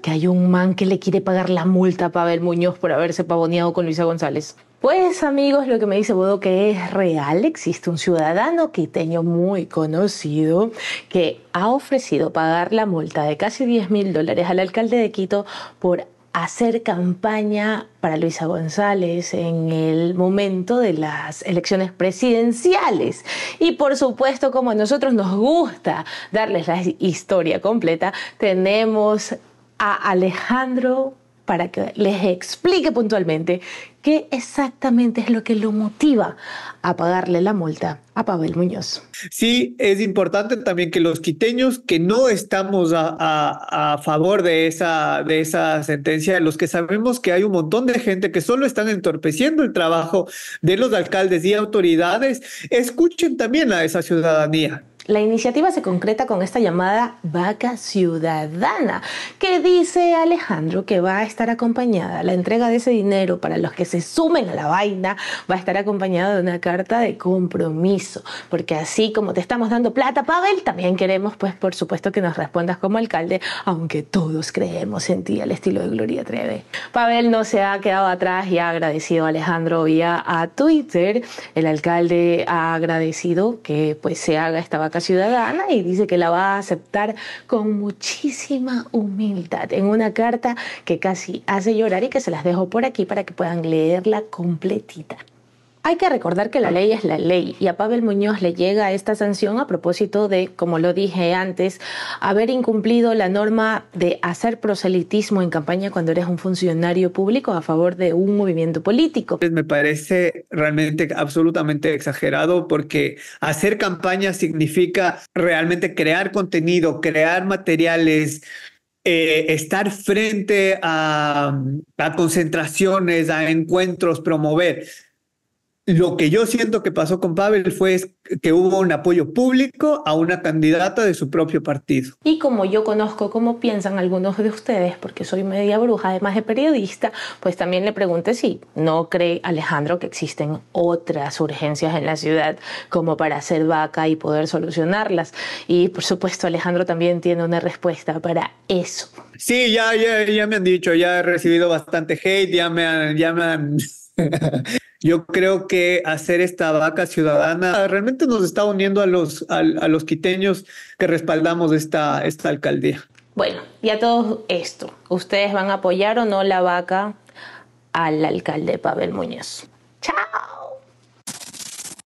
que hay un man que le quiere pagar la multa a Pavel Muñoz por haberse pavoneado con Luisa González? Pues amigos, lo que me dice Bodo que es real, existe un ciudadano quiteño muy conocido que ha ofrecido pagar la multa de casi 10 mil dólares al alcalde de Quito por hacer campaña para Luisa González en el momento de las elecciones presidenciales. Y por supuesto, como a nosotros nos gusta darles la historia completa, tenemos a Alejandro para que les explique puntualmente qué exactamente es lo que lo motiva a pagarle la multa a Pavel Muñoz. Sí, es importante también que los quiteños que no estamos a, favor de esa, de esa sentencia, los que sabemos que hay un montón de gente que solo están entorpeciendo el trabajo de los alcaldes y autoridades, escuchen también a esa ciudadanía la iniciativa se concreta con esta llamada Vaca Ciudadana, que dice Alejandro que va a estar acompañada, la entrega de ese dinero para los que se sumen a la vaina va a estar acompañada de una carta de compromiso, porque así como te estamos dando plata, Pavel, también queremos, pues por supuesto, que nos respondas como alcalde, aunque todos creemos en ti al estilo de Gloria Treve. Pavel no se ha quedado atrás y ha agradecido a Alejandro vía a Twitter. El alcalde ha agradecido que pues se haga esta vaca ciudadana y dice que la va a aceptar con muchísima humildad en una carta que casi hace llorar y que se las dejo por aquí para que puedan leerla completita. Hay que recordar que la ley es la ley y a Pavel Muñoz le llega esta sanción a propósito de, como lo dije antes, haber incumplido la norma de hacer proselitismo en campaña cuando eres un funcionario público a favor de un movimiento político. Pues me parece realmente absolutamente exagerado porque hacer campaña significa realmente crear contenido, crear materiales, eh, estar frente a, concentraciones, a encuentros, promover. Lo que yo siento que pasó con Pavel fue que hubo un apoyo público a una candidata de su propio partido. Y como yo conozco cómo piensan algunos de ustedes, porque soy media bruja, además de periodista, pues también le pregunté si no cree Alejandro que existen otras urgencias en la ciudad como para hacer vaca y poder solucionarlas. Y por supuesto Alejandro también tiene una respuesta para eso. Sí, ya, ya, ya me han dicho, ya he recibido bastante hate, ya me Ya me han... Yo creo que hacer esta vaca ciudadana realmente nos está uniendo a los, a, los quiteños que respaldamos esta, esta alcaldía. Bueno, y a todo esto, ¿ustedes van a apoyar o no la vaca al alcalde Pavel Muñoz? ¡Chao!